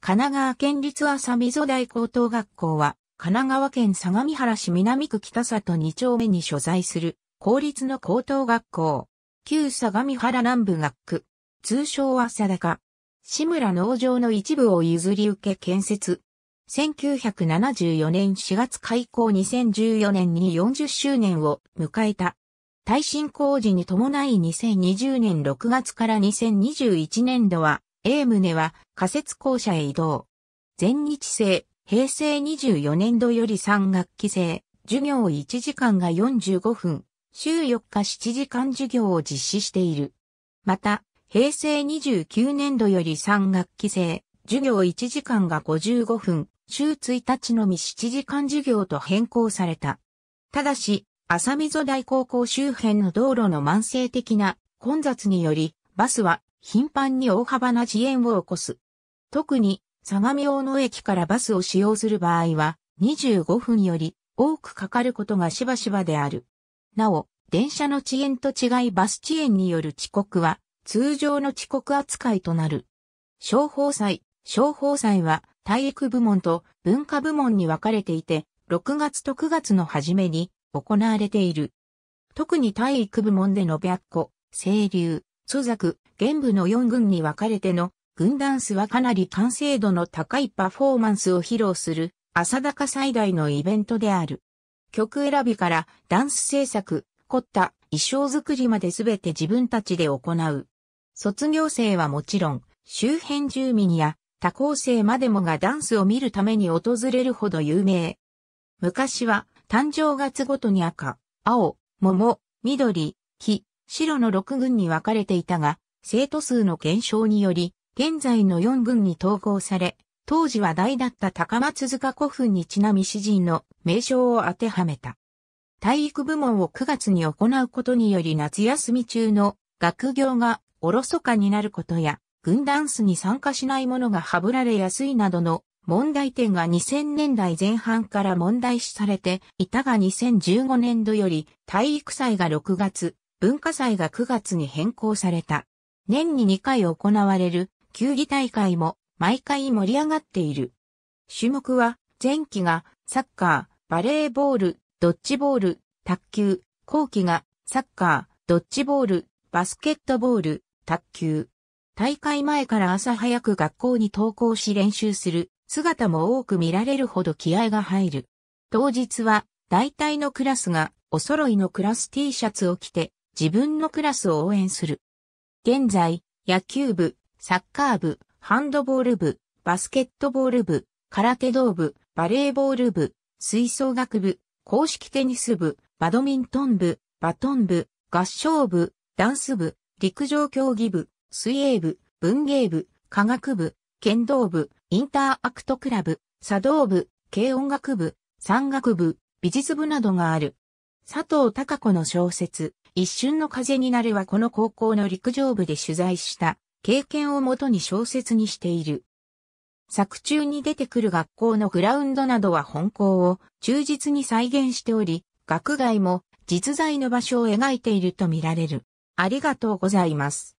神奈川県立浅溝台高等学校は、神奈川県相模原市南区北里2丁目に所在する、公立の高等学校、旧相模原南部学区、通称浅高、志村農場の一部を譲り受け建設。1974年4月開校2014年に40周年を迎えた。耐震工事に伴い2020年6月から2021年度は A 棟は仮設校舎へ移動。全日制、平成24年度より3学期制、授業1時間が45分、週4日7時間授業を実施している。また、平成29年度より3学期制、授業1時間が55分、週1日のみ7時間授業と変更された。ただし、浅溝大高校周辺の道路の慢性的な混雑により、バスは頻繁に大幅な遅延を起こす。特に、相模大野駅からバスを使用する場合は、25分より多くかかることがしばしばである。なお、電車の遅延と違いバス遅延による遅刻は、通常の遅刻扱いとなる。小法祭、小法祭は、体育部門と文化部門に分かれていて、6月と9月の初めに行われている。特に体育部門での白虎、清流、蘇作、現部の4軍に分かれての、軍ダンスはかなり完成度の高いパフォーマンスを披露する、浅高最大のイベントである。曲選びからダンス制作、凝った衣装作りまで全て自分たちで行う。卒業生はもちろん、周辺住民や他校生までもがダンスを見るために訪れるほど有名。昔は誕生月ごとに赤、青、桃、緑、黄、白の6軍に分かれていたが、生徒数の減少により、現在の4軍に統合され、当時は大だった高松塚古墳にちなみ詩人の名称を当てはめた。体育部門を9月に行うことにより夏休み中の学業がおろそかになることや、軍ダンスに参加しないものがはぶられやすいなどの問題点が2000年代前半から問題視されていたが2015年度より体育祭が6月、文化祭が9月に変更された。年に2回行われる球技大会も毎回盛り上がっている。種目は前期がサッカー、バレーボール、ドッジボール、卓球、後期がサッカー、ドッジボール、バスケットボール、卓球。大会前から朝早く学校に登校し練習する姿も多く見られるほど気合が入る。当日は大体のクラスがお揃いのクラス T シャツを着て自分のクラスを応援する。現在、野球部、サッカー部、ハンドボール部、バスケットボール部、空手道部、バレーボール部、吹奏楽部、公式テニス部、バドミントン部、バトン部、合唱部、ダンス部、陸上競技部、水泳部、文芸部、科学部、剣道部、インターアクトクラブ、茶道部、軽音楽部、山岳部、美術部などがある。佐藤隆子の小説、一瞬の風になるはこの高校の陸上部で取材した経験をもとに小説にしている。作中に出てくる学校のグラウンドなどは本校を忠実に再現しており、学外も実在の場所を描いているとみられる。ありがとうございます。